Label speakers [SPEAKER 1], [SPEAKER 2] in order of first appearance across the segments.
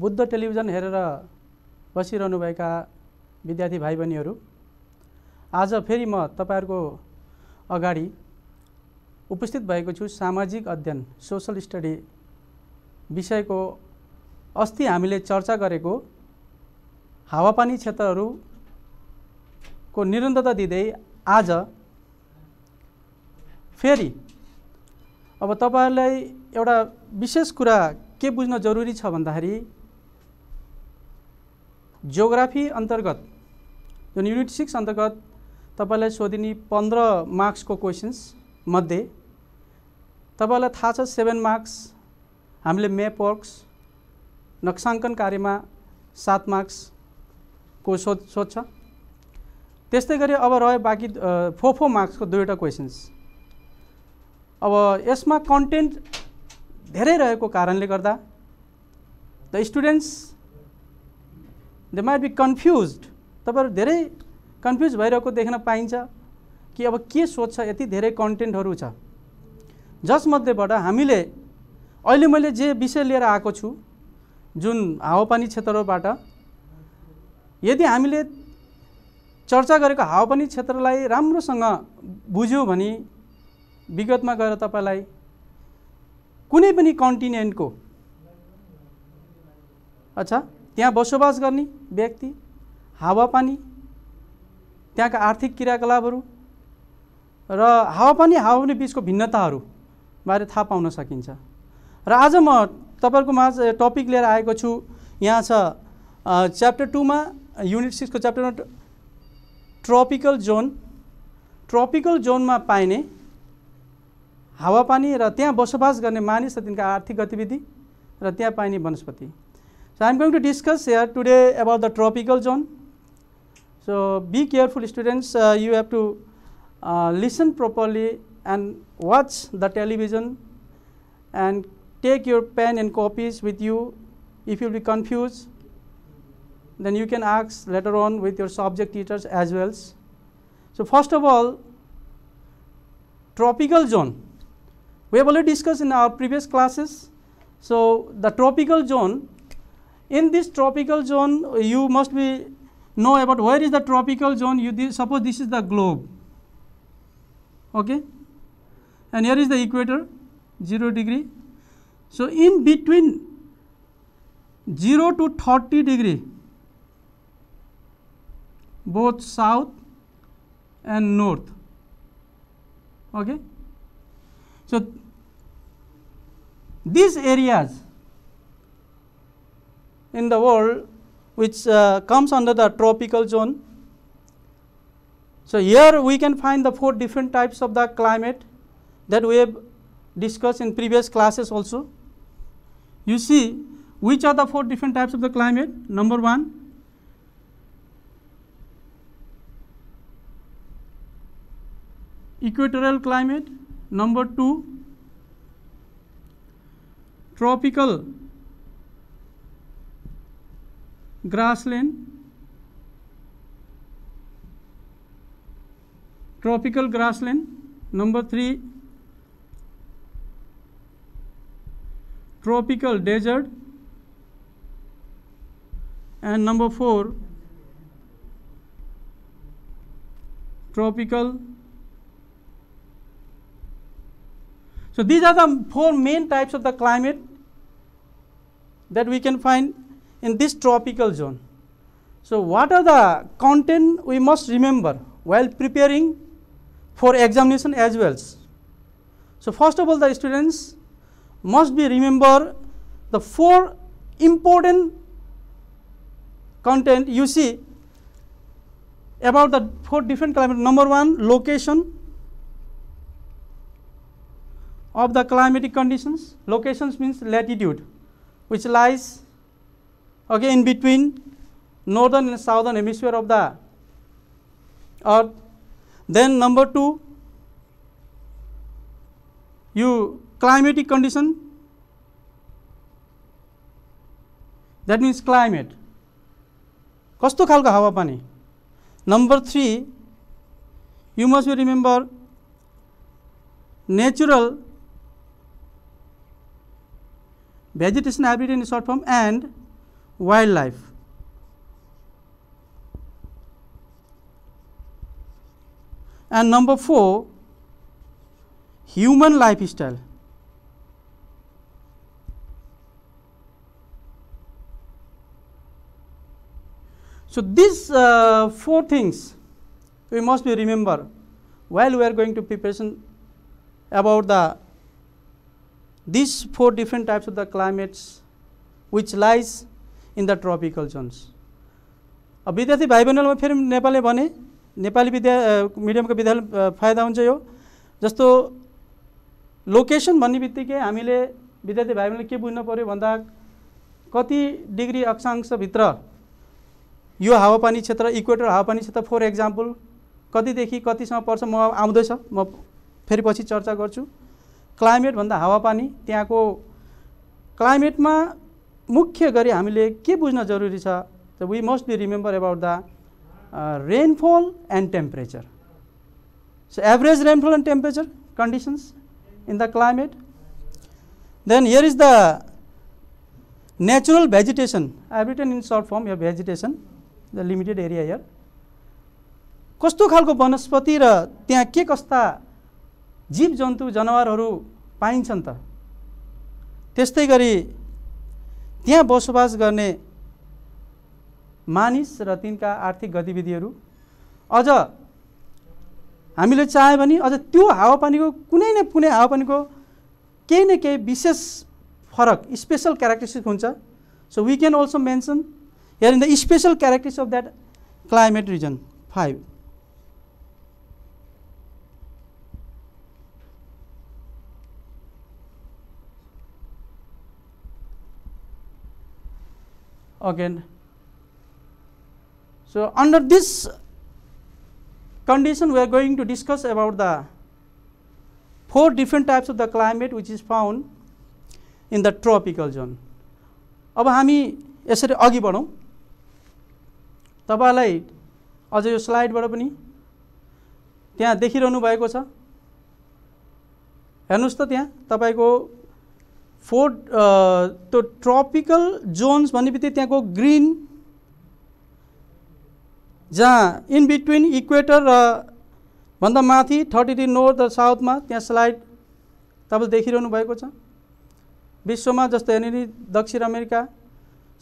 [SPEAKER 1] Buddha television हेरेर बसिरहनुभएका विद्यार्थी भाइ बहिनीहरू आज फेरि म तपाईँहरूको अगाडि उपस्थित भएको छु सामाजिक अध्ययन सोसल स्टडी विषयको अस्ति हामीले चर्चा गरेको हावापानी क्षेत्रहरूको निरन्तरता दिँदै आज फेरि अब तपाईँहरूलाई एउटा विशेष कुरा के बुझ्न जरुरी छ भन्दाखेरि जियोग्राफी अन्तर्गत जुन युनिट सिक्स अन्तर्गत तपाईँलाई सोधिने पन्ध्र मार्क्सको क्वेसन्स मध्ये तपाईँलाई थाहा छ सेभेन मार्क्स हामीले म्याप वर्क्स नक्साङ्कन कार्यमा सात मार्क्सको सो सोध्छ त्यस्तै गरी अब रह्यो बाँकी फोर फोर मार्क्सको दुईवटा क्वेसन्स अब यसमा कन्टेन्ट धेरै रहेको कारणले गर्दा the students they might be confuse तपाईँहरू धेरै कन्फ्युज भइरहेको देख्न पाइन्छ कि अब के सोध्छ यति धेरै कन्टेन्टहरू छ जसमध्येबाट हामीले अहिले मैले जे विषय लिएर आएको छु जुन हावापानी क्षेत्रबाट यदि हामीले चर्चा गरेको हावापानी क्षेत्रलाई राम्रोसँग बुझ्यौँ भने विगतमा गएर तपाईँलाई कुनै पनि कन्टिनेन्टको अच्छा त्यहाँ बसोबास गर्ने व्यक्ति हावापानी त्यहाँका आर्थिक क्रियाकलापहरू र हावापानी हावापानी बिचको बारे थाहा पाउन सकिन्छ र आज म तपाईँहरूको माझ टपिक लिएर आएको छु यहाँ छ च्याप्टर टूमा युनिट सिक्सको च्याप्टरमा ट्रपिकल जोन ट्रपिकल जोनमा पाइने हावापानी र त्यहाँ बसोबास गर्ने मानिस र तिनका आर्थिक गतिविधि र त्यहाँ पाइने वनस्पति So, I am going to discuss here today about the tropical zone. So, be careful students, uh, you have to uh, listen properly and watch the television and take your pen and copies with you. If you be confused, then you can ask later on with your subject teachers as well. So, first of all, tropical zone. We have already discussed in our previous classes. So, the tropical zone in this tropical zone you must be know about where is the tropical zone you suppose this is the globe okay and here is the equator 0 degree so in between 0 to 30 degree both south and north okay so these areas in the world which uh, comes under the tropical zone. So here we can find the four different types of the climate that we have discussed in previous classes also. You see which are the four different types of the climate. Number one, equatorial climate number 2 tropical grassland tropical grassland number 3 tropical desert and number 4 tropical so these are the four main types of the climate that we can find in this tropical zone. So, what are the content we must remember while preparing for examination as well. So, first of all the students must be remember the four important content you see about the four different climate. Number one location of the climatic conditions. Locations means latitude which lies okay in between northern and southern hemisphere of the earth then number 2 you climatic condition that means climate कस्तो खालको हावापानी number three you must be remember natural vegetation habitat in short form and wildlife and number 4 human lifestyle so these uh, four things we must be remember while we are going to preparation about the these four different types of the climates which lies in the tropical zones अब विद्यार्थी भाइ बहिनीहरूमा फेरि नेपालले भने नेपाली विद्या मिडियमको विद्यालय फाइदा हुन्छ यो जस्तो लोकेसन भन्ने बित्तिकै हामीले विद्यार्थी भाइ बहिनीले के बुझ्नु पऱ्यो भन्दा कति डिग्री अक्षांशभित्र यो हावापानी क्षेत्र इक्वेटर हावापानी क्षेत्र फर एक्जाम्पल कतिदेखि कतिसम्म पर्छ म आउँदैछ म फेरि पछि चर्चा गर्छु क्लाइमेट भन्दा हावापानी त्यहाँको क्लाइमेटमा मुख्य गरी हामीले के बुझ्न जरुरी छ त we must be remember about the rainfall and temperature so average rainfall and temperature conditions in the climate then here is the natural vegetation I return in short form form vegetation the limited area here कस्तो खालको वनस्पति र त्यहाँ के कस्ता जीव जन्तु जनावरहरू पाइन्छन् त त्यस्तै गरी त्यहाँ बसोबास गर्ने मानिस र तिनका आर्थिक गतिविधिहरू अझ हामीले चाह्यो भने अझ त्यो हावापानीको कुनै न कुनै हावापानीको केही न केही विशेष फरक स्पेसल क्यारेक्टरिस्टिक हुन्छ so we can also mention here in the special characteristic of that climate region five again. So, under this condition we are going to discuss about the four different types of the climate which is found in the tropical zone. अब हामी यसरी अघि बढौँ तपाईँलाई अझ यो स्लाइडबाट पनि त्यहाँ देखिरहनु भएको छ हेर्नुहोस् त त्यहाँ तपाईँको फोर त्यो ट्रपिकल जोन्स भन्ने बित्तिकै त्यहाँको ग्रिन जहाँ इन बिट्विन इक्वेटर र भन्दा माथि थर्टी डिग्री नोर्थ र साउथमा त्यहाँ स्लाइड तपाईँले देखिरहनु भएको छ विश्वमा जस्तो यहाँनिर दक्षिण America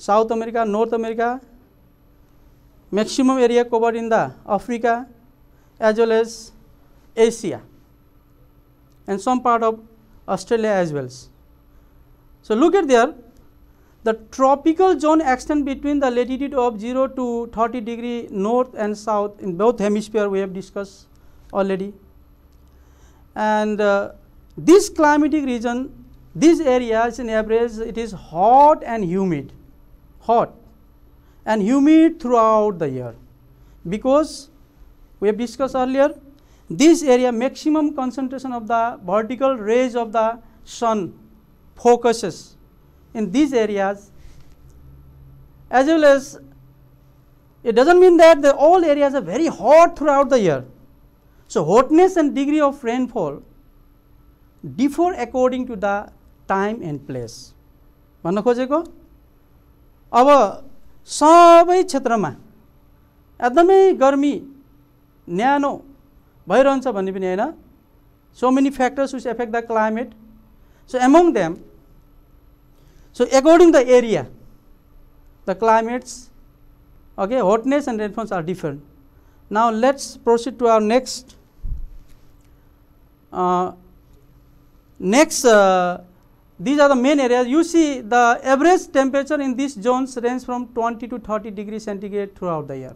[SPEAKER 1] south America north America maximum area cover in the Africa as well as Asia and some part of Australia as wells So, look at there the tropical zone extends between the latitude of 0 to 30 degree north and south in both hemisphere we have discussed already. And uh, this climatic region, this area, in average it is hot and humid, hot and humid throughout the year because we have discussed earlier this area maximum concentration of the vertical rays of the sun focuses in these areas as well as it doesn't mean that the all areas are very hot throughout the year so hotness and degree of rainfall differ according to the time and place place भन्न खोजेको अब सबै क्षेत्रमा एकदमै गर्मी न्यानो भइरहन्छ भन्ने पनि होइन So many factors which affect the climate, so among them. So according to the area, the climates, okay, hotness and rainfalls are different. Now let's proceed to our next uh, next uh, these are the main areas you see the average temperature in these zones range from 20 to 30 degrees centigrade throughout the year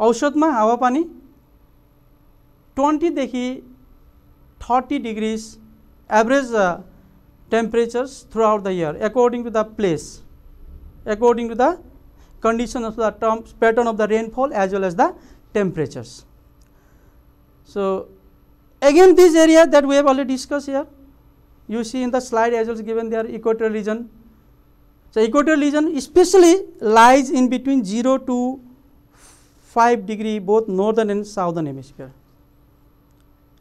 [SPEAKER 1] औषधमा twenty dekhi thirty degrees average. Uh, temperatures throughout the year according to the place, according to the condition of the terms, pattern of the rainfall as well as the temperatures. So, again this area that we have already discussed here, you see in the slide as well as given there equatorial region. So, equatorial region especially lies in between 0 to 5 degree both northern and southern hemisphere.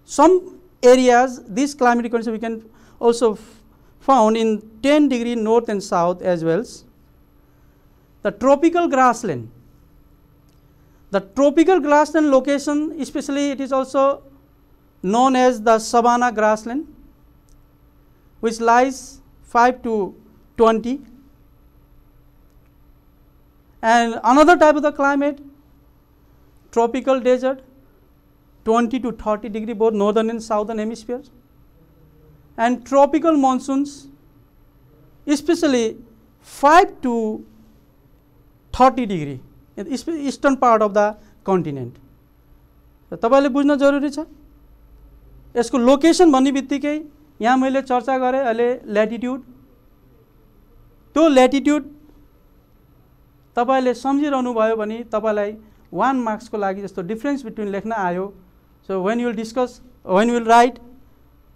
[SPEAKER 1] Some areas this climatic condition we can also found in 10 degree north and south as well. The tropical grassland. The tropical grassland location, especially it is also known as the savanna grassland, which lies 5 to 20. And another type of the climate, tropical desert, 20 to 30 degree both northern and southern hemispheres. and tropical monsoons, especially 5 to 30 degree in the eastern part of the continent र तपाईँले बुझ्न जरुरी छ यसको location भन्ने बित्तिकै यहाँ मैले चर्चा गरेँ अहिले ल्याटिट्युड त्यो ल्याटिट्युड तपाईँले सम्झिरहनु भयो भने तपाईँलाई वान मार्क्सको लागि जस्तो डिफ्रेन्स बिट्विन लेख्न आयो so when will discuss when will write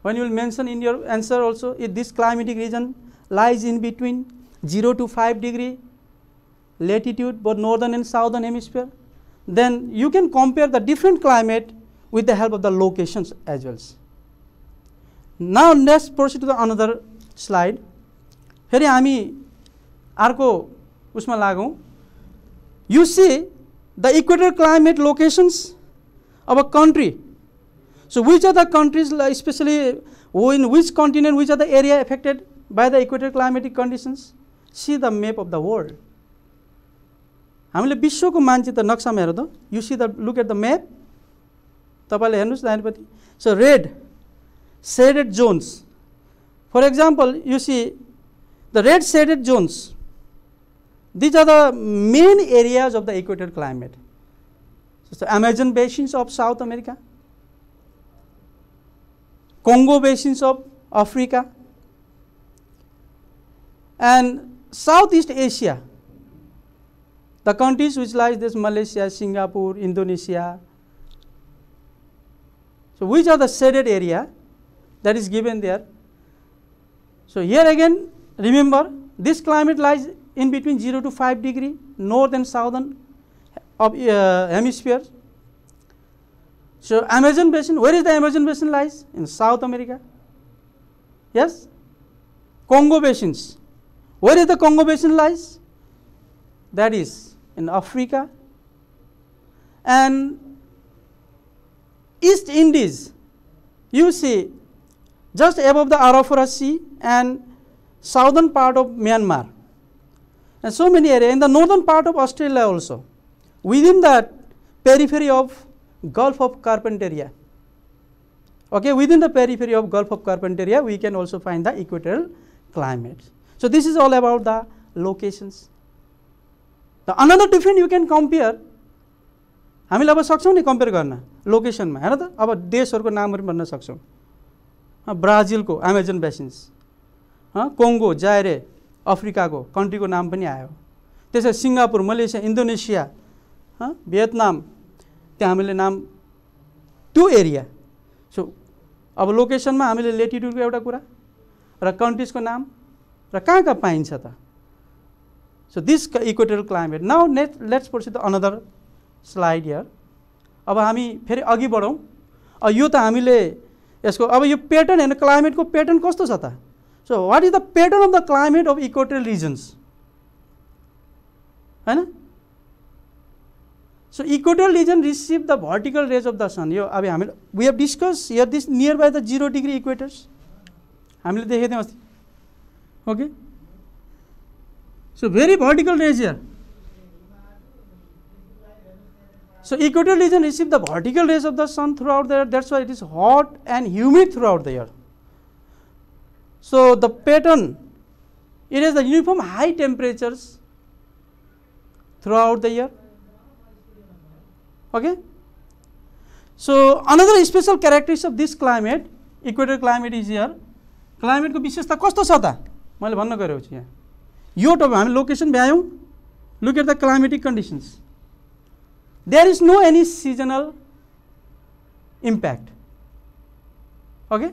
[SPEAKER 1] when you will mention in your answer also if this climatic region lies in between 0 to 5 degree latitude both northern and southern hemisphere then you can compare the different climate with the help of the locations as well now let's proceed to the another slide Here I go. Usma उसमा You see the equator climate locations of a country. So which are the countries, especially in which continent, which are the area affected by the equator climatic conditions? See the map of the world. हमले विश्व को मानचित्र नक्शा में रहता हूँ। You see the look at the map। तबाले हनुस दायन पति। So red, shaded zones. For example, you see the red shaded zones. These are the main areas of the equator climate. So Amazon basins of South America, Congo basins of Africa, and Southeast Asia, the countries which lies this Malaysia, Singapore, Indonesia. So which are the shaded area that is given there. So here again, remember this climate lies in between 0 to 5 degree north and southern of uh, hemispheres so Amazon basin, where is the Amazon basin lies? In South America. Yes? Congo basins. Where is the Congo basin lies? That is in Africa. And East Indies, you see, just above the Arafura Sea and southern part of Myanmar. And so many areas, in the northern part of Australia also. Within that periphery of Gulf of Carpentaria. Okay, within the periphery of Gulf of Carpentaria, we can also find the equatorial climate. So this is all about the locations. The another different you can compare. हामीले अब सक्छौँ नि compare गर्न लोकेसनमा होइन त अब देशहरूको नामहरू भन्न सक्छौँ ब्राजिलको अमेजन बेसिन्स कोङ्गो जायरे अफ्रिकाको कन्ट्रीको नाम पनि आयो त्यसै सिङ्गापुर मलेसिया इन्डोनेसिया भियतनाम त्यहाँ हामीले नाम त्यो एरिया सो अब लोकेसनमा हामीले लेटिट्युडको एउटा कुरा र कन्ट्रिजको नाम र कहाँ कहाँ पाइन्छ त so this equatorial climate now net let's pursue the another slide yeah अब हामी फेरि अघि बढौँ यो त हामीले यसको अब यो प्याटर्न हेर्नु क्लाइमेटको प्याटर्न कस्तो छ त so what is the pattern of the climate of equatorial regions होइन So equatorial region receive the vertical rays of the sun. Yo, we have discussed here this nearby the zero degree equator. I mean, okay. So very vertical rays here. So equatorial region receive the vertical rays of the sun throughout the year. That's why it is hot and humid throughout the year. So the pattern, it is the uniform high temperatures throughout the year. okay so another special characteristics of this climate equator climate is here क्लाइमेटको विशेषता कस्तो छ त मैले भन्न garyo छु यहाँ यो टप हामी लोकेसन भ्यायौँ look at the climatic conditions there is no any seasonal impact okay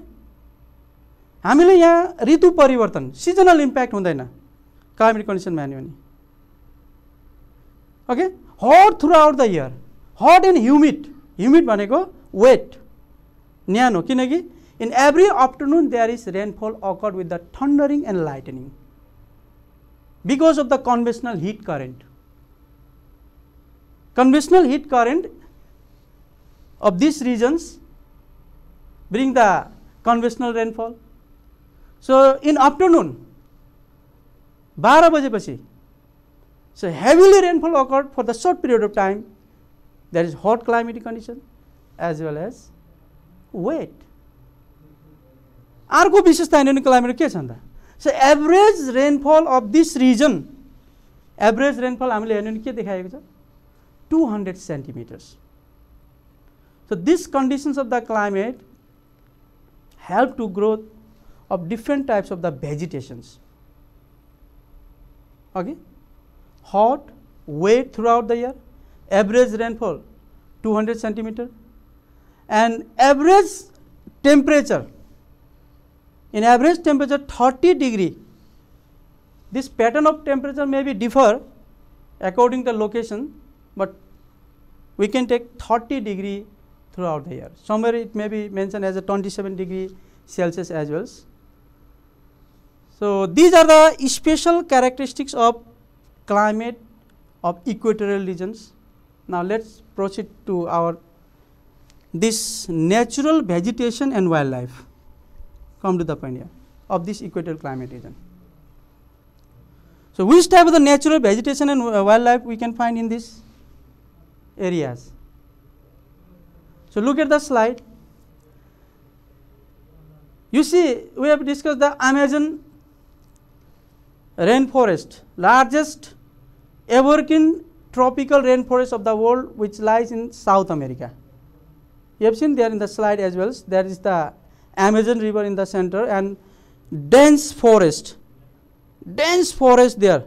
[SPEAKER 1] हामीले यहाँ ऋतु परिवर्तन सिजनल इम्प्याक्ट हुँदैन क्लाइमेटिक कन्डिसनमा हान्यो भने okay hot through out the the year hot and humid humid wet न्यानो किनकि in every afternoon there is rainfall occurred with the thundering and lightning because of the convectional heat current convectional heat current of this regions bring the कन्भेसनल rainfall so in afternoon बाह्र बजेपछि so heavily rainfall occurred for the short period of time there is hot climatic condition as well as wet. Argo vishas thayanin climate kya chanda? So average rainfall of this region, average rainfall amile yanin kya dekhaya 200 centimeters. So these conditions of the climate help to growth of different types of the vegetations. Okay? Hot, wet throughout the year, average rainfall 200 centimeter and average temperature in average temperature 30 degree this pattern of temperature may be differ according to the location but we can take 30 degree throughout the year somewhere it may be mentioned as a 27 degree celsius as well so these are the special characteristics of climate of equatorial regions now, let us proceed to our this natural vegetation and wildlife come to the point here of this equatorial climate region. So, which type of the natural vegetation and wildlife we can find in these areas? So, look at the slide. You see, we have discussed the Amazon rainforest, largest evergreen tropical rainforest of the world which lies in South America. You have seen there in the slide as well, there is the Amazon river in the center and dense forest, dense forest there,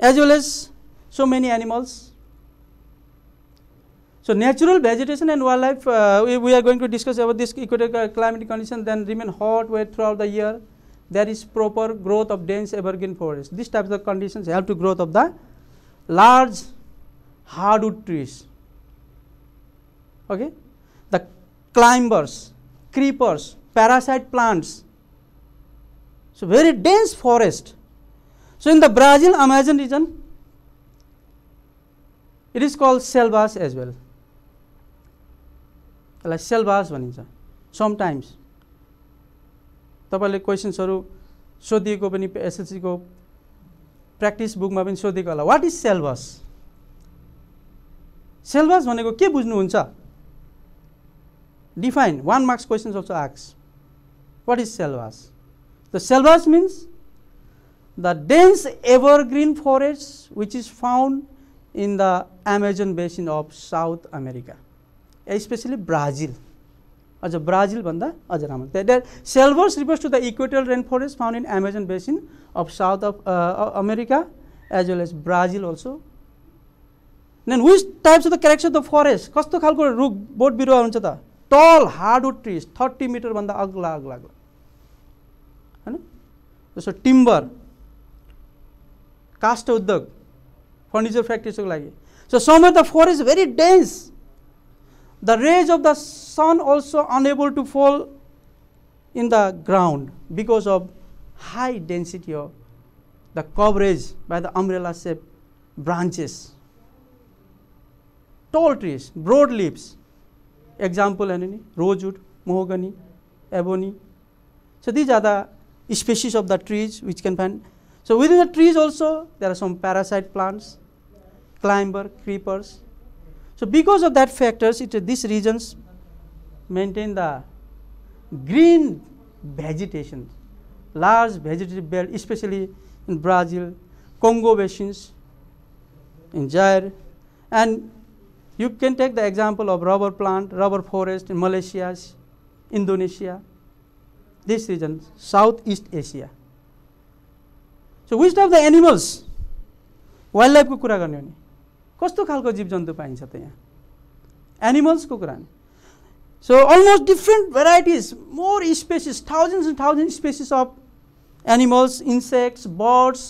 [SPEAKER 1] as well as so many animals. So natural vegetation and wildlife, uh, we, we, are going to discuss about this equatorial climate condition then remain hot, wet throughout the year. there is proper growth of dense evergreen forest. This types of conditions help to growth of the large hardwood trees. Okay? The climbers, creepers, parasite plants. So, very dense forest. So, in the Brazil Amazon region, it is called selvas as well. selvas selvas is sometimes तपाईँले क्वेसन्सहरू सोधिएको पनि एसएलसीको practice बुकमा पनि सोधिएको होला what is सेलबस selvas भनेको के बुझ्नुहुन्छ define one marks questions also asks what is selvas the selvas means the dense evergreen forest which is found in the Amazon basin of south America specially Brazil अझ ब्राजिलभन्दा अझ राम्रो that selvas refers to the equatorial rain forest found in Amazon basin of south of America as well as Brazil also then which types of the character the forest कस्तो खालको रुख बोट बिरुवा हुन्छ त टल हार्डवुड ट्रिज थर्टी मिटरभन्दा अग्ला अग्ला अग्ला होइन जस्तो टिम्बर कास्ट उद्योग फर्निचर फ्याक्ट्रिजको लागि so some the forest very dense The rays of the sun also unable to fall in the ground because of high density of the coverage by the umbrella shaped branches. Tall trees, broad leaves, example anani, rosewood, mahogany, ebony. So these are the species of the trees which can find. So within the trees also there are some parasite plants, climber, creepers, so because of that factors, it, these regions maintain the green vegetation, large vegetative belt, especially in Brazil, Congo basins, in Jair, and you can take the example of rubber plant, rubber forest in Malaysia, Indonesia, this region, Southeast Asia. So which of the animals, wildlife को कुरा गर्ने कस्तो खालको जीवजन्तु पाइन्छ त यहाँ एनिमल्सको कुरा नि so almost different varieties more species thousands and thousand species of animals insects birds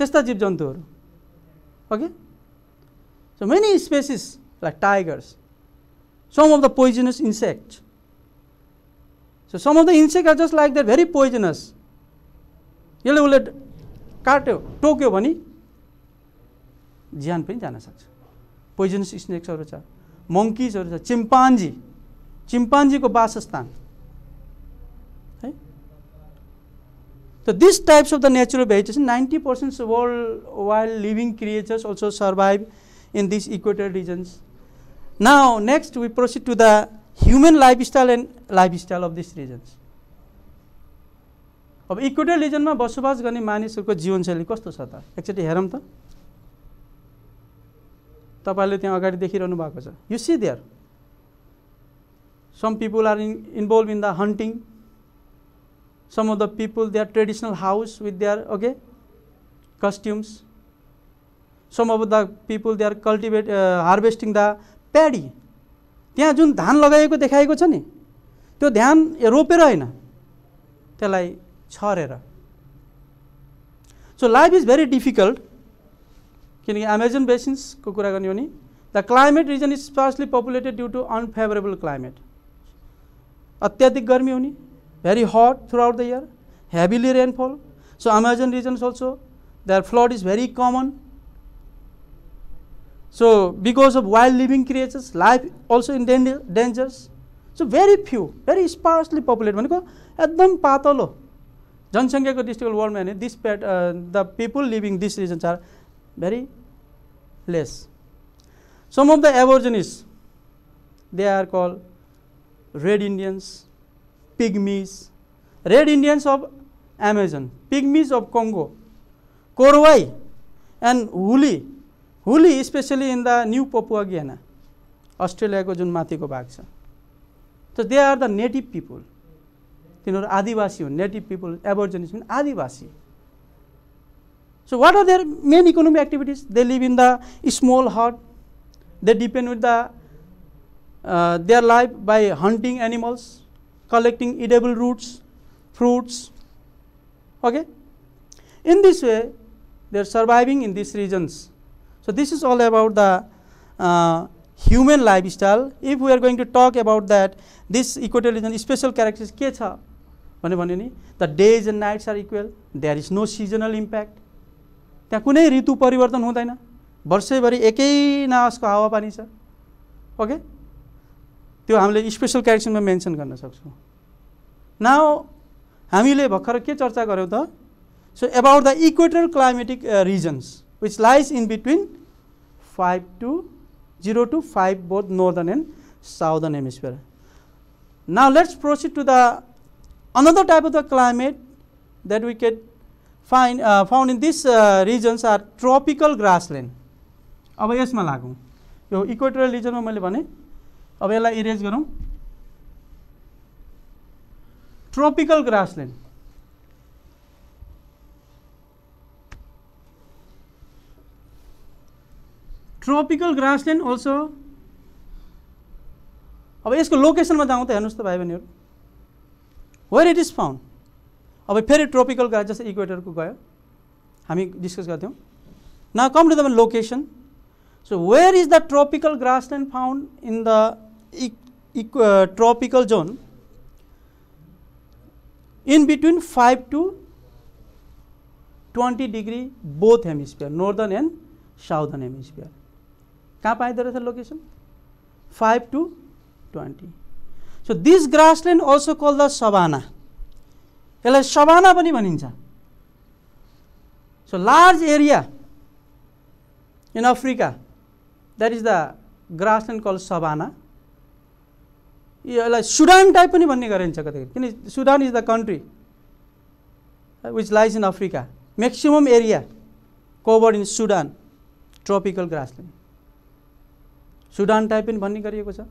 [SPEAKER 1] त्यस्ता जीवजन्तुहरू okay so many species like tigers some of the poisonous insect so some of the insect are just like that very poisonous यसले उसले काट्यो टोक्यो भने ज्यान पनि जान सक्छ पोइजनस स्नेक्सहरू छ मङ्किजहरू छ चिम्पान्जी चिम्पान्जीको वासस्थान है त this types of the natural vegetation ninety percent world wild living creatures also survive in this equator regions now next we proceed to the human lifestyle and lifestyle of this regions अब equator रिजनमा बसोबास गर्ने मानिसहरूको जीवनशैली कस्तो छ त एकचोटि हेरौँ त तपाईँले त्यहाँ अगाडि देखिरहनु भएको छ you see there some people are in involve in the hunting some of the people they are traditional house with their okay costumes some of the people they are cultivate harvesting the paddy त्यहाँ जुन धान लगाएको देखाएको छ नि त्यो ध्यान रोपेर होइन त्यसलाई छरेर so life is very difficult किनकि एमाजोन बेसिन्सको कुरा गर्ने हो भने the climate region is sparsely populated due to unfavourable climate अत्याधिक गर्मी हुने very hot through out the year heavily rainfall so Amazon regions also there flood is very common so because of wild living creatures life also in danger dangers so very few very sparsely populate भनेको एकदम पातलो जनसङ्ख्याको district वर्ल्डमा हेर्ने this part the people living this regions are very less. Some of the aborigines, they are called red Indians, pygmies, red Indians of Amazon, pygmies of Congo, Korowai and Huli, Huli especially in the New Papua Guinea, jun mati ko भाग छ So they are the native people. तिनीहरू आदिवासी हुन् native aborigines aborigines mean आदिवासी So what are their main economic activities? They live in the small hut. They depend with the uh, their life by hunting animals, collecting edible roots, fruits. Okay. In this way, they are surviving in these regions. So this is all about the uh, human lifestyle. If we are going to talk about that, this equatorial region special characteristics The days and nights are equal. There is no seasonal impact. त्यहाँ कुनै ऋतु परिवर्तन हुँदैन वर्षैभरि एकै नासको हावापानी छ okay त्यो हामीले स्पेसल क्यारेक्सनमा मेन्सन गर्न सक्छौँ न हामीले भर्खर के चर्चा गऱ्यौँ त so about the equator climatic regions which lies in between five to zero to five both northern and southern hemisphere now let's proceed to the another type of the climate that we cat fine found in this regions are tropical grassland अब यसमा लागौँ यो equatorial रिजनमा मैले भने अब यसलाई erase गरौँ tropical grassland tropical grassland also अब यसको लोकेसनमा जाउँ त हेर्नुहोस् त भाइ बहिनीहरू वेयर इट इज फाउन्ड अब फेरि ट्रोपिकल गएर जस्तै इक्वेटरको गयो हामी डिस्कस गर्थ्यौँ न come to the location so where is the tropical grassland found in the इक् tropical zone in between five to twenty degree both hemisphere northern and southern hemisphere कहाँ पाइँदो रहेछ location five to twenty so this grassland also call the savanna यसलाई savanna पनि भनिन्छ so large area in Africa that is the grass and call savanna यसलाई Sudan type पनि भन्ने गरिन्छ कतै किन Sudan is the country which lies in Africa maximum area covered in Sudan tropical grassland Sudan type पनि भन्ने गरिएको छ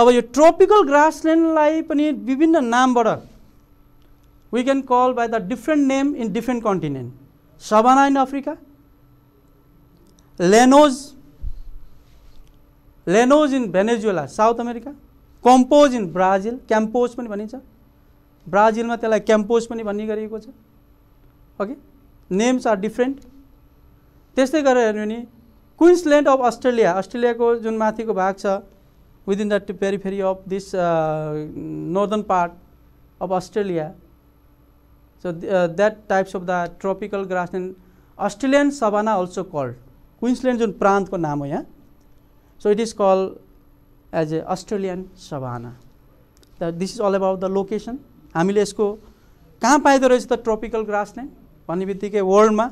[SPEAKER 1] अब यो ट्रोपिकल ग्रासल्यान्डलाई पनि विभिन्न नामबाट we can call by the different name in different continent savanna in Africa llanos llanos in Venezuela south America campos in Brazil campos पनि भनिन्छ ब्राजिलमा त्यसलाई क्याम्पोज पनि भन्ने गरिएको छ ओके नेम्स आर डिफ्रेन्ट त्यस्तै गरेर हेर्यो भने क्विन्सल्यान्ड अफ अस्ट्रेलिया अस्ट्रेलियाको जुन माथिको भाग छ within the periphery of this uh, northern part of Australia. So th uh, that types of the tropical grassland, Australian savanna also called, Queensland prant ko naam ho ya. So it is called as a Australian savanna. The, this is all about the location. हामीले यसको कहाँ पाइँदो रहेछ त tropical grassland भन्ने बित्तिकै वर्ल्डमा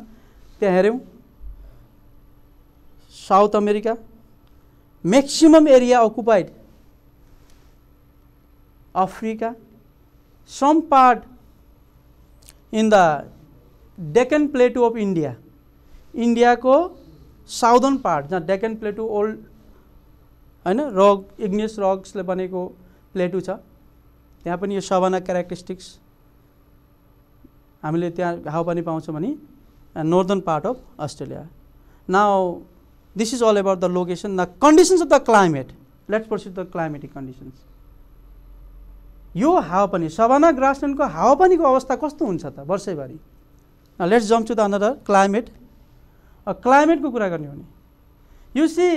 [SPEAKER 1] त्यहाँ हेऱ्यौँ south America maximum area occupied Africa some part in the Deccan plateau of India इन्डियाको साउदर्न पार्ट जहाँ डेकन प्लेटु ओल्ड होइन रग इग्नियस रग्सले बनेको प्लेटु छ त्यहाँ पनि यो सबना क्यारेक्टरिस्टिक्स हामीले त्यहाँ हावापानी पाउँछौँ भने northern part of Australia now this is all about the location the conditions of the climate let's pursue the climatic conditions यो हावापानी सबना ग्रासल्यान्डको हावापानीको अवस्था कस्तो हुन्छ त वर्षैभरि let's jump to the another climate क्लाइमेटको कुरा गर्ने हो भने you see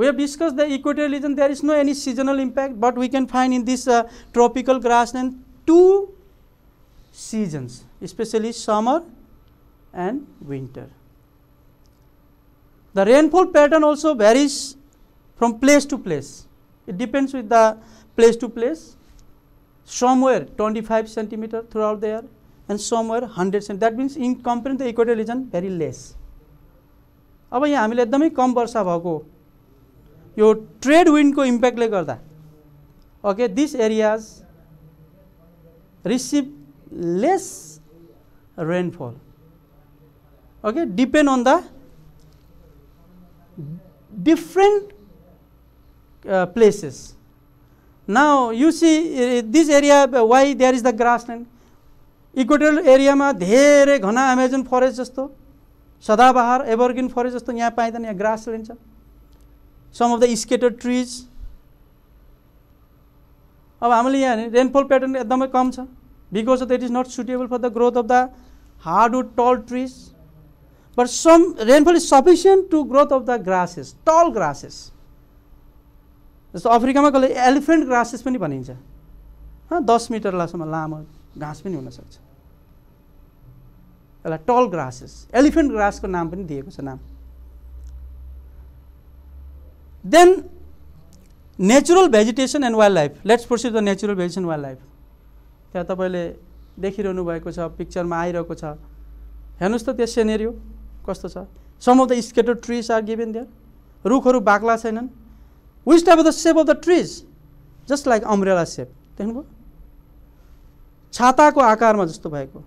[SPEAKER 1] we have discuss the equator region there is no any seasonal impact but we can find in this tropical grassland two seasons specially summer and winter The rainfall pattern also varies from place to place. It depends with the place to place. Somewhere 25 centimeter throughout there and somewhere 100 cm. That means in to the equatorial region very less. अब यहाँ हामीले एकदमै कम वर्षा भएको यो trade विन्डको इम्प्याक्टले गर्दा okay this areas receive less rainfall okay depend on the different uh, places. Now you see uh, this area uh, why there is the grassland. Equatorial एरियामा धेरै घना एमाजोन फरेस्ट जस्तो सदाबहार एभरग्रिन फरेस्ट जस्तो यहाँ पाइँदैन यहाँ ग्रासल्यान्ड छ some of the scatter trees अब हामीले यहाँ रेनफल प्याटर्न एकदमै कम छ because of that is not suitable for the growth of the hardwood tall trees but some rainfall is sufficient to growth of the grasses tall grasses जस्तो अफ्रिकामा कसले elephant grasses पनि भनिन्छ दस मिटरलासम्म लामो घाँस पनि हुनसक्छ यसलाई टल ग्रासेस एलिफेन्ट ग्रासको नाम पनि दिएको छ नाम then natural vegetation and wild life let's proceed the natural vegetation wild life त्यहाँ तपाईँले देखिरहनु भएको छ पिक्चरमा आइरहेको छ हेर्नुहोस् त त्यो सेनेरियो कस्तो छ some of the scattered trees are given there रुखहरू बाक्ला छैनन् which type of the shape of the trees just like umbrella shape देख्नुभयो छाताको आकारमा जस्तो भएको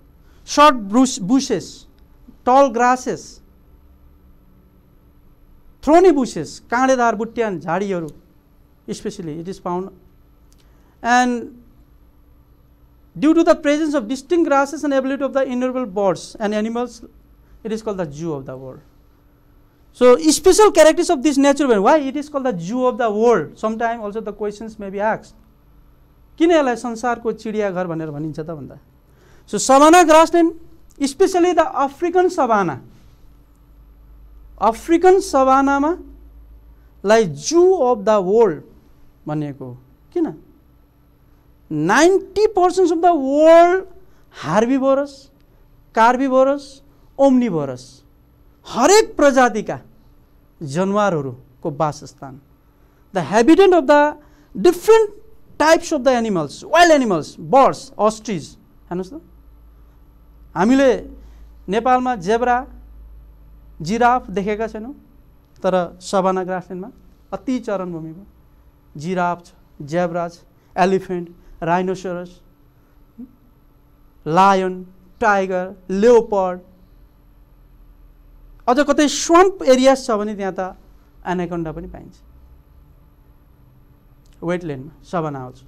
[SPEAKER 1] short brush bushes tall grasses thorny bushes काँडेदार बुट्यान झाडीहरू specially it is found and due to the presence of distinct grasses and ability of the innumerable birds and animals it is called the Jew of the world. So special characteristics of this natural man, why it is called the Jew of the world? Sometime also the questions may be asked. Kine alai sansar ko chidiya ghar baner vani chata vanda? So savanna grass especially the African savanna. African savanna ma, like Jew of the world baner Kina 90% of the world, harbivorous, carbivorous, omnivorous हरेक प्रजातिका जनावरहरूको वासस्थान the habitant of the different types of the animals wild animals birds ostriches हेर्नुहोस् त हामीले नेपालमा zebra giraffe देखेका छैनौँ तर सबाना ग्रासल्यान्डमा अति चरणभूमिमा जिराफ छ zebras elephant rhinoceros lion tiger leopard अझ कतै स्वम्प एरियाज छ भने त्यहाँ त एनाकोन्डा पनि पाइन्छ वेटल्यान्डमा सबाना आउँछ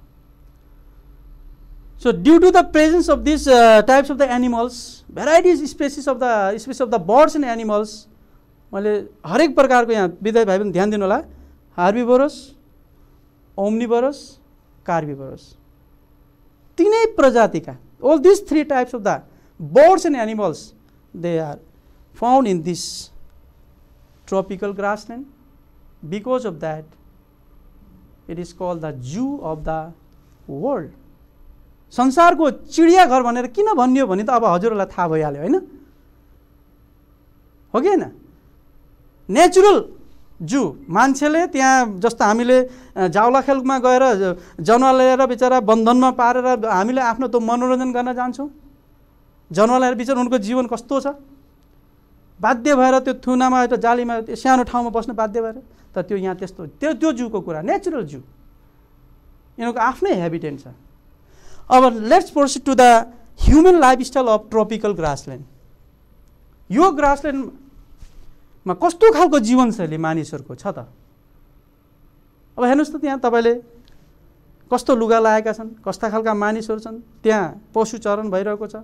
[SPEAKER 1] so due to the presence of this types of the animals varieties species of the species of the birds and animals मैले हरेक प्रकारको यहाँ विद्या भाइ पनि ध्यान दिनु होला बरोस् कार्बी बरोस् तिनै प्रजातिका all this three types of the birds and animals they are found in this tropical grassland. Because of that, it is called the zoo of the world. संसारको चिडियाघर भनेर किन भनियो भने त अब हजुरहरूलाई थाहा भइहाल्यो होइन हो कि होइन नेचुरल जु मान्छेले त्यहाँ जस्तो हामीले जाउलाखेलमा गएर जनावर ल्याएर बिचरा बन्धनमा पारेर हामीले आफ्नो त्यो मनोरञ्जन गर्न जान्छौँ जनावर ल्याएर बिचरा उनको जीवन कस्तो छ बाध्य भएर त्यो थुनामा त्यो जालीमा त्यो सानो ठाउँमा बस्न बाध्य भएर तर त्यो यहाँ त्यस्तो त्यो त्यो जूको कुरा नेचुरल जू यिनीहरूको आफ्नै हेबिटेन्ट छ अब let's proceed to the human lifestyle of tropical grassland यो ग्रासल्यान्डमा कस्तो खालको जीवनशैली मानिसहरूको छ त अब हेर्नुहोस् त त्यहाँ तपाईँले कस्तो लुगा लगाएका छन् कस्ता खालका मानिसहरू छन् त्यहाँ पशुचरण भइरहेको छ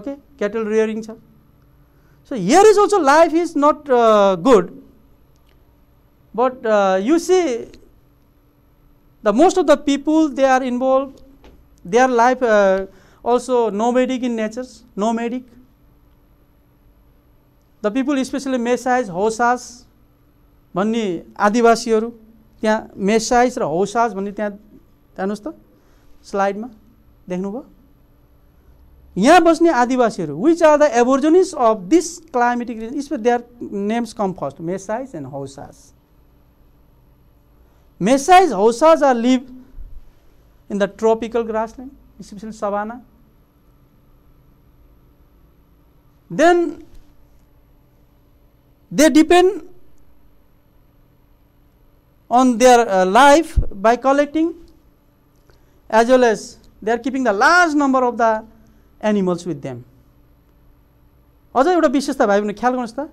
[SPEAKER 1] ओके क्याटल रियरिङ छ So here is also life is not uh, good, but uh, you see, the most of the people they are involved, their life uh, also nomadic in nature, nomadic. The people especially Mesais, Hosas, भन्ने आदिवासीहरू त्यहाँ मेसाइज र हौसास भन्ने त्यहाँ जानुहोस् त स्लाइडमा देख्नुभयो यहाँ बस्ने आदिवासीहरू which are the aborigines of this climatic region is their names come first Masais and Hausas Masais Hausas are live in the tropical grassland specially savanna then they depend on their uh, life by collecting as well as they are keeping the large number of the animals with them अझ एउटा विशेषता भाइ भने ख्याल गर्नुहोस् त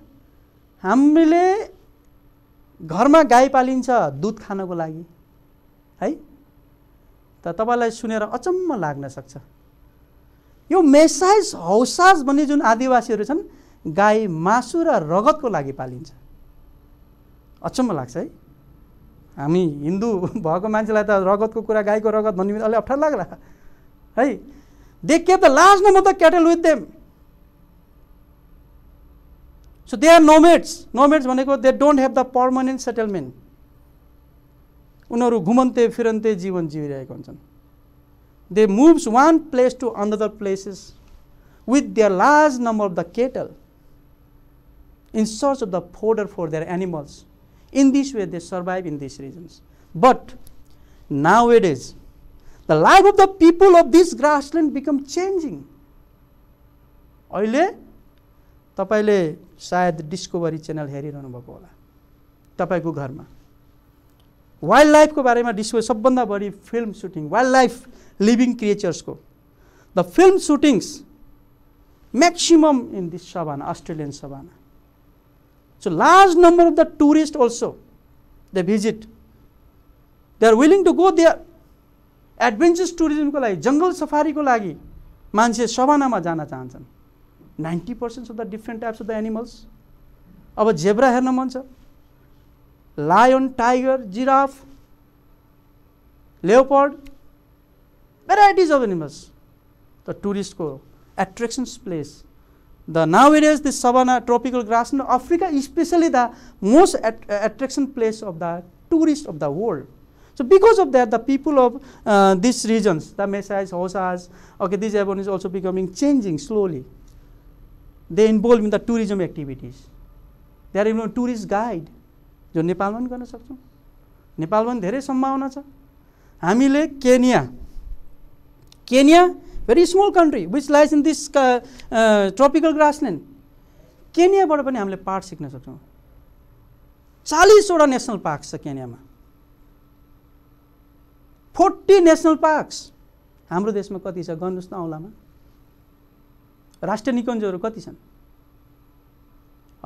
[SPEAKER 1] हामीले घरमा गाई पालिन्छ दुध खानको लागि है त तपाईँलाई सुनेर अचम्म लाग्न सक्छ यो मेसाइज हौसाज भन्ने जुन आदिवासीहरू छन् गाई मासु र रगतको लागि पालिन्छ अचम्म लाग्छ है हामी हिन्दू भएको मान्छेलाई त रगतको कुरा गाईको रगत भन्ने अलिक अप्ठ्यारो लाग्ला है They kept the large number of the cattle with them. So they are nomads. Nomads भनेको they don't have the permanent settlement. उनीहरू घुमन्ते फिरन्ते जीवन जिइरहेको हुन्छन् they moves one place to another places with their large number of the cattle in search of the fodder for their animals in this way they survive in this regions but now it is the life of the people of this grassland become changing अहिले तपाईँले सायद discovery channel हेरिरहनु भएको होला तपाईँको घरमा wild लाइफको बारेमा डिस्कभरी सबभन्दा बढी film shooting wildlife living क्रिएचर्सको the film shootings maximum in this savanna Australian savanna so large number of the tourist also the visit they are willing to go they adventures टुरिज्मको लागि जङ्गल सफारीको लागि मान्छे सवानामा जान चाहन्छन् ninety percent of the different types of the animals अब जेब्रा हेर्न मन छ lion tiger giraffe leopard varieties of animals the टुरिस्टको attractions place the now it is the savanna tropical grass Africa specially the most at attraction place of the tourist of the world So because of that, the people of uh, these regions, the Mesais, Hosas, okay, this everyone is also becoming changing slowly. They involve in the tourism activities. They are even tourist guide. जो नेपालमा पनि गर्न सक्छौँ नेपालमा पनि धेरै सम्भावना छ हामीले Kenya Kenya very small country which lies tropical grassland. Kenya, grassland केनियाबाट पनि हामीले पार्ट सिक्न सक्छौँ चालिसवटा national parks. छ Kenya. फोर्टी नेसनल पार्क्स हाम्रो देशमा कति छ गर्नुहोस् न औलामा राष्ट्रिय निकुञ्जहरू कति छन्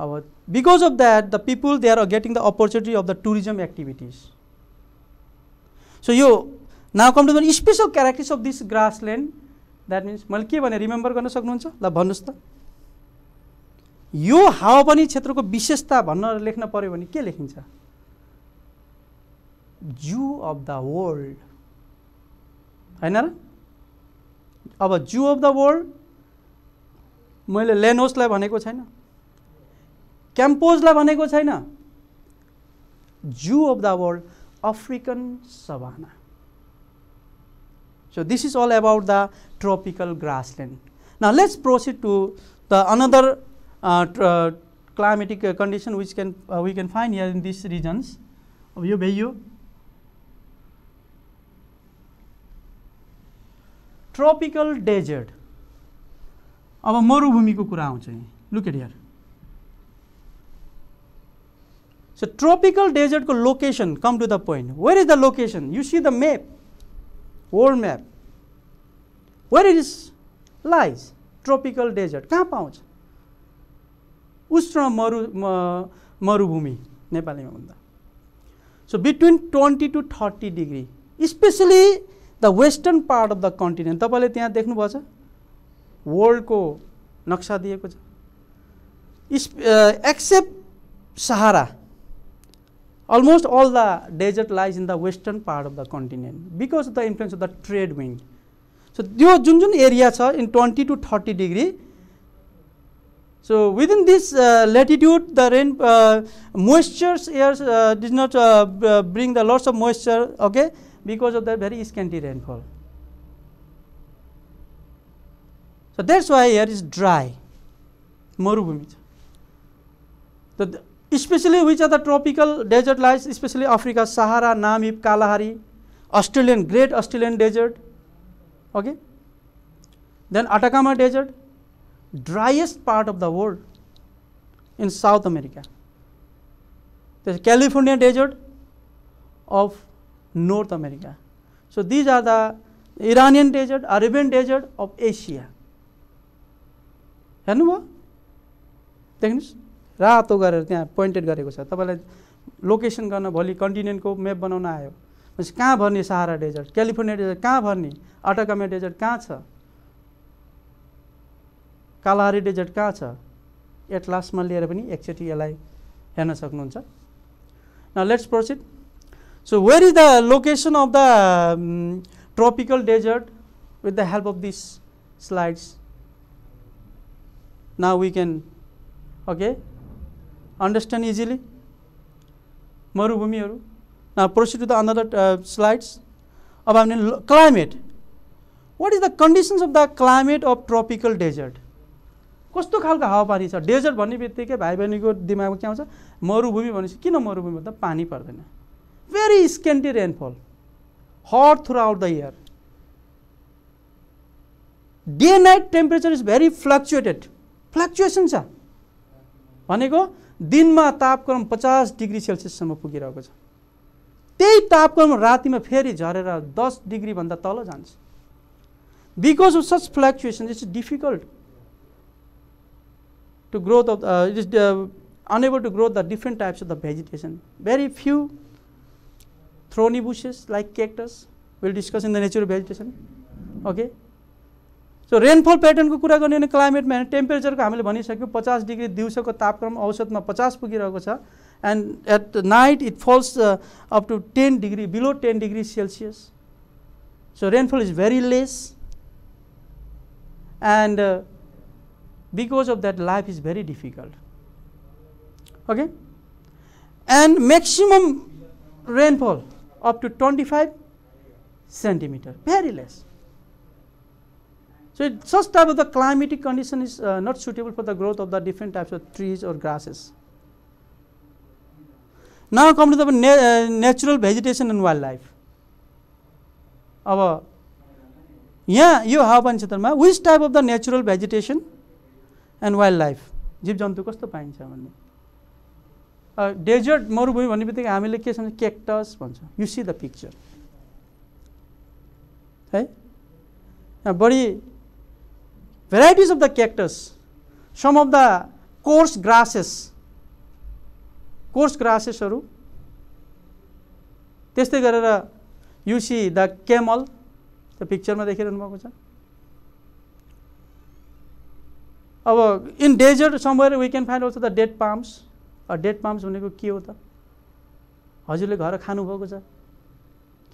[SPEAKER 1] अब because of that the people they are getting the opportunity of the tourism activities so यो now come to the special characters of this grassland that means मैले के भने रिमेम्बर गर्न सक्नुहुन्छ ल भन्नुहोस् त यो हावापानी क्षेत्रको विशेषता भन्न लेख्न पऱ्यो भने के लेखिन्छ जु अफ द वर्ल्ड होइन र अब जु अफ द वर्ल्ड मैले लेनोसलाई भनेको छैन क्याम्पोजलाई भनेको छैन zoo of the world African savanna so this is all about the tropical grassland न let's proceed to the another climatic condition which can we can find here in this regions अब यो भइयो ट्रपिकल डेजर्ट अब मरुभूमिको कुरा आउँछ look at here so tropical डेजर्टको location come to the point where is the location you see the map world map where is lies tropical desert कहाँ पाउँछ उष्ण मरु मरुभूमि नेपालीमा भन्दा so between twenty to thirty degree specially the western part of the continent तपाईँले त्यहाँ देख्नुभएछ वर्ल्डको नक्सा दिएको छ except Sahara almost all the desert lies in the western part of the continent because of the influence of the trade wind so त्यो जुन जुन एरिया छ in twenty to thirty degree so within this latitude the rain moistures airs does not bring the loads of moisture okay because of the very scanty rainfall. So that's why here is dry, Marubhumi. The, especially which are the tropical desert lies, especially Africa, Sahara, Namib, Kalahari, Australian, Great Australian Desert, okay? Then Atacama Desert, driest part of the world in South America. The California Desert of North America. So these are the Iranian desert, Arabian desert of Asia. हेर्नुभयो देख्नुहोस् रातो गरेर त्यहाँ pointed गरेको छ तपाईँलाई location गर्न भोलि कन्टिनेन्टको map बनाउन आयो भनेपछि कहाँ भर्ने सहारा डेजर्ट क्यालिफोर्निया डेजर्ट कहाँ भर्ने अटाकामा डेजर्ट कहाँ छ कालाहारी डेजर्ट कहाँ छ एट लास्टमा लिएर पनि एकचोटि यसलाई हेर्न सक्नुहुन्छ न let's proceed So where is the location of the um, tropical desert with the help of these slides? Now we can okay, understand easily. Marubumiru. Now proceed to the another uh, slides about the climate. What is the conditions of the climate of tropical desert? Kosto khal ka hawa pani sa desert bani bittike bhai bani ko dimag ko kya hosa marubumi bani sa kino marubumi bata pani pardena. very scanty rainfall, hot throughout the year. Day night temperature is very fluctuated, fluctuation छ भनेको दिनमा तापक्रम पचास degree सेल्सियससम्म पुगिरहेको छ त्यही तापक्रम रातिमा फेरि झरेर दस डिग्रीभन्दा तल जान्छ because of such fluctuation it's difficult to growth of it is unable to growth the different types of the vegetation very few thorny bushes like cactus we'll discuss in the nature of vegetation okay so rainfall प्याटर्नको कुरा गर्ने भने क्लाइमेटमा होइन टेम्परेचरको हामीले भनिसक्यौँ पचास degree दिउँसोको तापक्रम औसतमा पचास पुगिरहेको छ and at night it falls up to ten degree below ten degree Celsius so rainfall is very less and because of that life is very difficult okay and maximum rainfall up to 25 centimeter, very less. So such type of the climatic condition is uh, not suitable for the growth of the different types of trees or grasses. Now come to the na uh, natural vegetation and wildlife. अब यहाँ यो हावापानी क्षेत्रमा which type of the natural vegetation and wild wildlife जन्तु कस्तो पाइन्छ भन्ने desert मरुभूमि भन्ने बित्तिकै हामीले के छ केक्टस क्याक्टस भन्छ यु सी द पिक्चर है बढी varieties of the cactus some of the coarse grasses coarse ग्रासेसहरू त्यस्तै गरेर युसी द क्यामल त्यो पिक्चरमा देखिरहनु भएको छ अब in desert somewhere we can find also the dead palms date palms भनेको के हो त हजुरले घर खानुभएको छ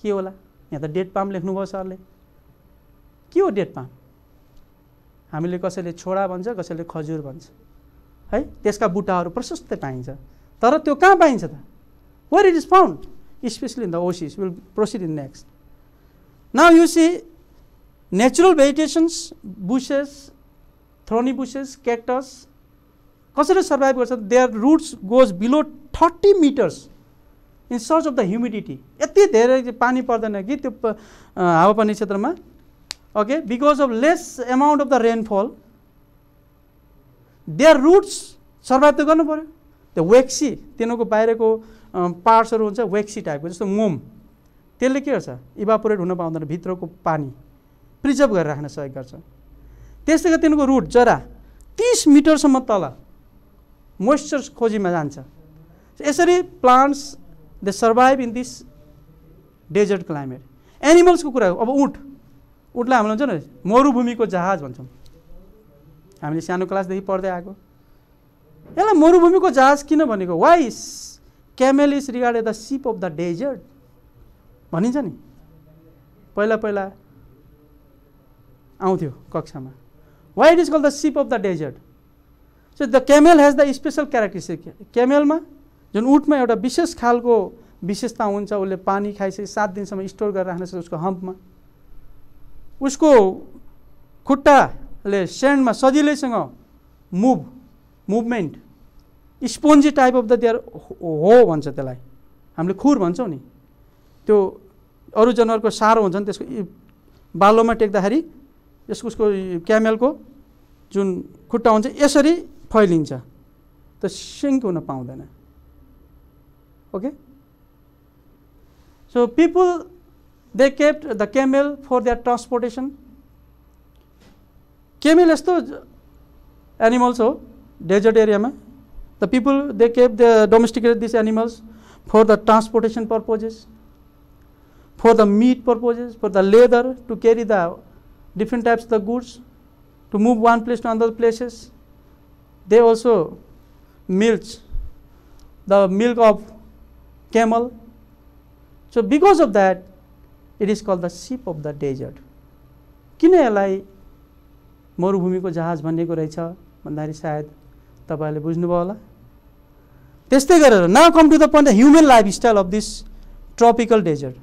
[SPEAKER 1] के होला यहाँ त डेट पाम लेख्नुभयो सरले के हो डेड पाम हामीले कसैले छोडा भन्छ कसैले खजुर भन्छ है त्यसका बुट्टाहरू प्रशस्त पाइन्छ तर त्यो कहाँ पाइन्छ त where it is found specially in the oasis will proceed in next now you see natural vegetations bushes thorny bushes cactus कसरी सर्भाइभ गर्छ their roots goes below thirty metres in search of the humidity यति धेरै पानी पर्दैन कि त्यो हावापानी क्षेत्रमा okay because of less amount of the rainfall their roots survive त गर्नु पऱ्यो त्यो वेक्सी तिनीहरूको बाहिरको पार्ट्सहरू हुन्छ वेक्सी टाइपको जस्तो मोम त्यसले के गर्छ इभापोरेट हुन पाउँदैन भित्रको पानी प्रिजर्भ गरेर राख्न सहयोग गर्छ त्यसले गरी तिनीहरूको रुट जरा तिस मिटरसम्म तल मोइस्चर खोजीमा जान्छ यसरी plants they survive in this desert climate एनिमल्सको कुरा हो अब उठ उठलाई हामीले हुन्छ नि मरुभूमिको जहाज भन्छौँ हामीले सानो क्लासदेखि पढ्दै आएको यसलाई मरुभूमिको जहाज किन भनेको why's camel is regard the ship of the desert भनिन्छ नि पहिला पहिला आउँथ्यो कक्षामा why it is call the ship of the desert so the camel has the special characteristic क्यामेलमा जुन उठमा एउटा विशेष खालको विशेषता हुन्छ उसले पानी खाइसके सात दिनसम्म स्टोर गरेर राख्न सक्छ उसको हम्पमा उसको खुट्टाले स्यान्डमा सजिलैसँग move movement spongy type of the their हो भन्छ त्यसलाई हामीले खुर भन्छौँ नि त्यो अरू जनावरको साह्रो हुन्छ नि त्यसको बालोमा टेक्दाखेरि यसको उसको क्यामेलको जुन खुट्टा हुन्छ यसरी फैलिन्छ त सिङ्क हुन पाउँदैन okay so people they kept the camel for their transportation camel यस्तो एनिमल्स हो डेजर्ट एरियामा the people they keep the domesticate this animals for the transportation purposes for the meat purposes, for the leather to carry the different types of the goods, to move one place to another places, they also milch the milk of camel so because of that it is called the ship of the desert किन यसलाई मरुभूमिको जहाज भनिएको रहेछ भन्दाखेरि सायद तपाईँहरूले बुझ्नुभयो होला त्यस्तै गरेर न come to the point the human style of this tropical desert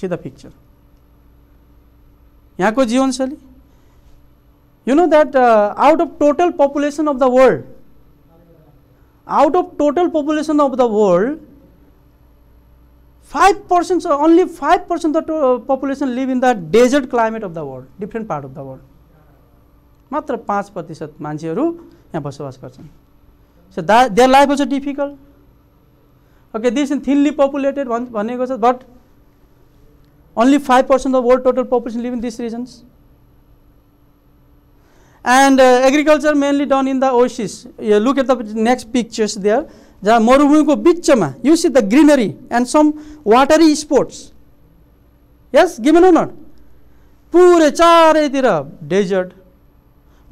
[SPEAKER 1] see the picture यहाँको जीवनशैली you know that uh, out of total population of the world out of total population of the world 5% so uh, only 5% of the to, uh, population live in the desert climate of the world different part of the world matra 5% manche haru yaha basobas garchan so their life also difficult okay this is thinly populated one, one but only 5% of the world total population live in these regions and agriculture mainly done in the oasis look at the next pictures there जहाँ मरुभूमिको बिचमा you see the greenery and some watery sports यस given not पुरै चारैतिर desert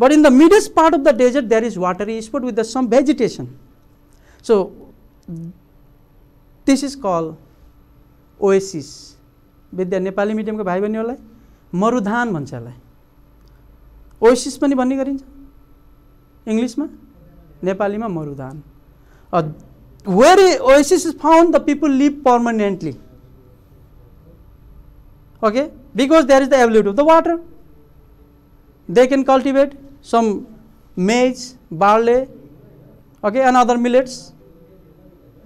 [SPEAKER 1] but in the midst part of the desert there is watery sport with the some vegetation so this is call oasis विद्या नेपाली मिडियमको भाइ बहिनीहरूलाई मरुधान भन्छ यसलाई Oasis पनि भन्ने गरिन्छ इङ्ग्लिसमा नेपालीमा मरुदान where oasis is found the people live permanently okay because that is the availability of the water they can cultivate some maize barley okay and other millets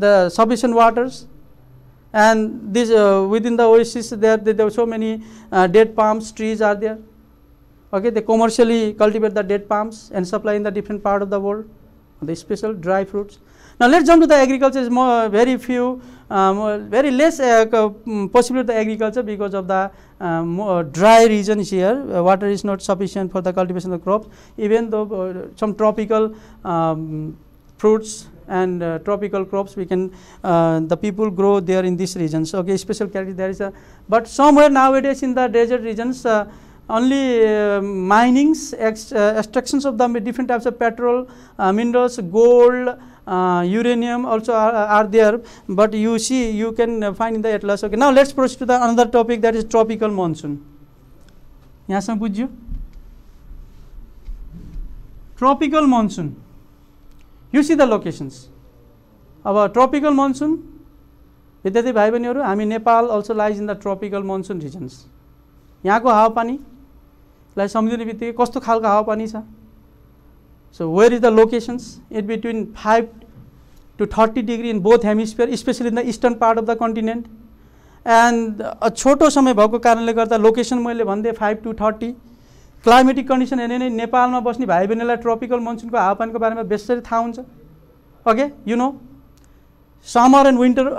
[SPEAKER 1] the sufficient waters and this uh, within the oasis there, there, there are so many uh, dead palms trees are there Okay, they commercially cultivate the date palms and supply in the different part of the world, the special dry fruits. Now let's jump to the agriculture. Is more uh, very few, um, uh, very less uh, mm, the agriculture because of the um, uh, dry regions here. Uh, water is not sufficient for the cultivation of crops. Even though uh, some tropical um, fruits and uh, tropical crops we can uh, the people grow there in these regions okay special there is a but somewhere nowadays in the desert regions uh, only uh, minings, ex, uh, extractions of the different types of petrol, uh, minerals, gold, uranium also are, are, there, but you see, you can find in the atlas. Okay, now let's proceed to the another topic that is tropical monsoon. yes बुझ्यो you monsoon यो see the locations अब tropical monsoon विद्यार्थी भाइ बहिनीहरू हामी Nepal also lies in the tropical monsoon regions यहाँको हावापानी लाई सम्झिने बित्तिकै कस्तो खालको हावापानी छ so where is the locations it between five to thirty degree in both hemisphere specially in the eastern part of the continent and छोटो समय भएको कारणले गर्दा लोकेसन मैले भनिदिएँ five to thirty climatic condition हेर्ने नै नेपालमा बस्ने भाइ बहिनीलाई ट्रपिकल मनसुनको हावापानीको बारेमा बेसरी थाहा हुन्छ okay you know summer and winter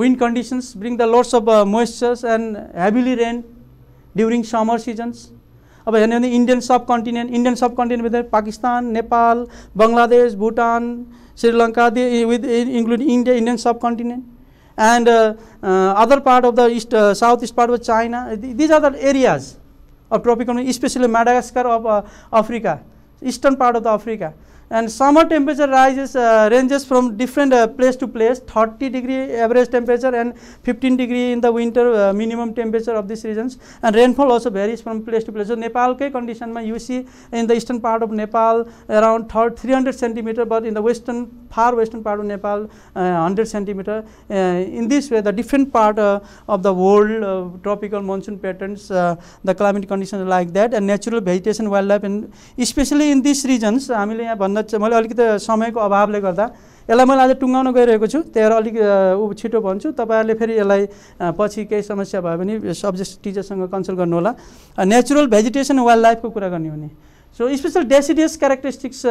[SPEAKER 1] wind conditions bring the loads of moistures and heavily rain during summer seasons अब हेर्ने Indian subcontinent Indian subcontinent कन्टिनेन्टभित्र Pakistan Nepal Bangladesh Bhutan Sri Lanka they with include India Indian subcontinent and other part of the east south east part of China these are the areas of tropical specially Madagascar of Africa eastern part of the Africa and summer temperature rises uh, ranges from different uh, place to place 30 degree average temperature and 15 degree in the winter uh, minimum temperature of these regions and rainfall also varies from place to place so nepalkai condition uh, you see in the eastern part of nepal around 300 centimeter but in the western far western part of nepal 100 uh, centimeter uh, in this way the different part of the world tropical monsoon patterns the climate conditions like that and natural vegetation wildlife and especially in these regions भन्दा चाहिँ मैले अलिकति समयको अभावले गर्दा यसलाई मैले आज टुङ्गाउन गइरहेको छु त्यही भएर अलिक ऊ छिटो भन्छु तपाईँहरूले फेरि यसलाई पछि केही समस्या भयो भने सब्जेक्ट टिचरसँग कन्सल्ट गर्नुहोला नेचुरल भेजिटेसन वाइल्ड लाइफको कुरा गर्ने हो नि so special deciduous characteristics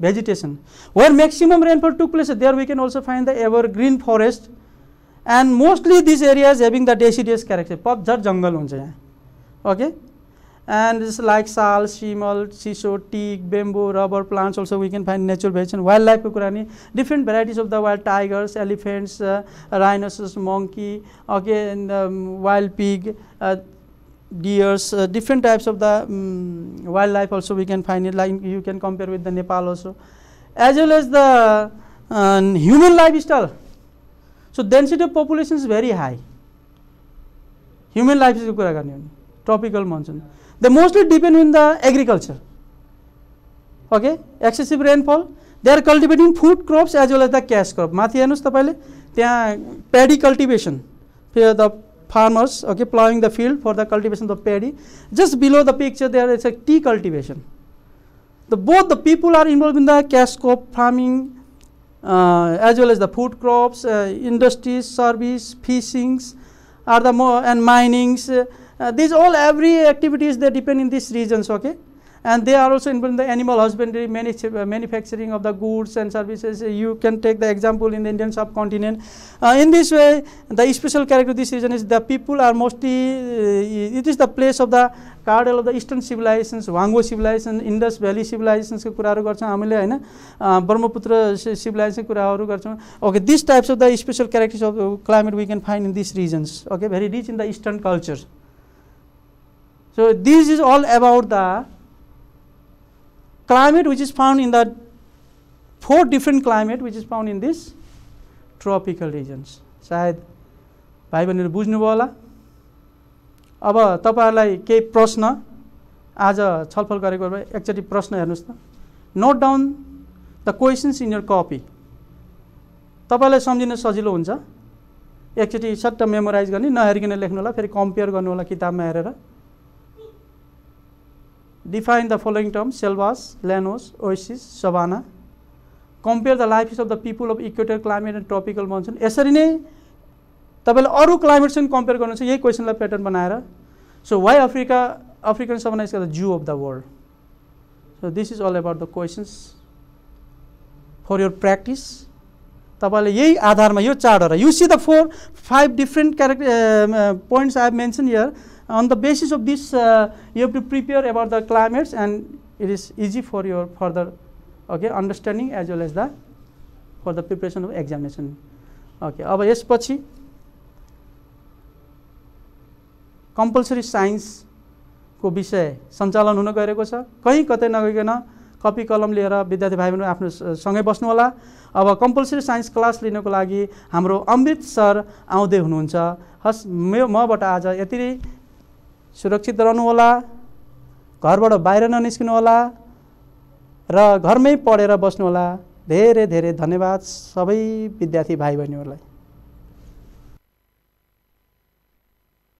[SPEAKER 1] vegetation where maximum rainfall to place there we can also find the evergreen forest and mostly this areas having the deciduous character पपझर जङ्गल हुन्छ यहाँ okay And like sal, shimal, shiso, teak, bamboo, rubber plants also we can find natural vegetation. Wildlife, different varieties of the wild tigers, elephants, uh, rhinoceros, monkey, okay, and um, wild pig, uh, deers, uh, different types of the um, wildlife also we can find it. you can compare with the Nepal also. As well as the um, human lifestyle. So density of population is very high. Human life is tropical monsoon they mostly depend on the agriculture okay excessive rainfall they are cultivating food crops as well as the cash crop माथि हेर्नुहोस् तपाईँले त्यहाँ paddy cultivation the farmers okay plowing the field for the cultivation of paddy just below the picture there is a tea cultivation the both the people are involved in the cash crop farming uh, as well as the food crops uh, industries service fishing, are the more and minings uh, uh, these all every activities they depend in these regions, okay? And they are also involved in the animal husbandry, uh, manufacturing of the goods and services. Uh, you can take the example in the Indian subcontinent. in this way, the special character of this region is the people are mostly, it is the place of the cardinal of the Eastern civilizations, Wango civilization, Indus Valley civilizations, Brahmaputra civilization. Okay, these types of the special characters of climate we can find in these regions, okay? Very rich in the Eastern cultures. So this is all about the climate which is found in the four different climate which is found in this tropical regions. सायद भाइ बहिनीहरू बुझ्नुभयो होला अब तपाईँहरूलाई केही प्रश्न आज छलफल गरेको भए एकचोटि प्रश्न हेर्नुहोस् त note down the questions in your copy तपाईँलाई सम्झिन सजिलो हुन्छ एकचोटि सट्ट मेमोराइज गर्ने नहेरिकन लेख्नु होला फेरि कम्पेयर गर्नु होला किताबमा हेरेर Define the following terms, selvas, llanos, oasis, savanna. Compare the life of the people of equator climate and tropical monsoon. यसरी नै तपाईँले अरू क्लाइमेटसँग कम्पेयर गर्नुहुन्छ यही क्वेसनलाई प्याटर्न बनाएर so why Africa African savanna is the zoo of the world so this is all about the questions for your practice तपाईँले यही आधारमा यो चारवटा you see the four five different character points I have mention your on the basis of this, uh, you have to prepare about the climates and it is easy for your further okay, understanding as well as the for the preparation of examination. Okay, अब यसपछि compulsory साइन्सको विषय सञ्चालन हुन गएको छ कहीँ कतै नगइकन कपी कलम लिएर विद्यार्थी भाइ बहिनी आफ्नो सँगै बस्नुहोला अब कम्पलसरी साइन्स क्लास लिनको लागि हाम्रो अमृत सर आउँदै हुनुहुन्छ हस् म मबाट आज यति सुरक्षित रहनुहोला घरबाट बाहिर ननिस्किनुहोला र घरमै पढेर बस्नुहोला धेरै धेरै धन्यवाद सबै विद्यार्थी भाइ बहिनीहरूलाई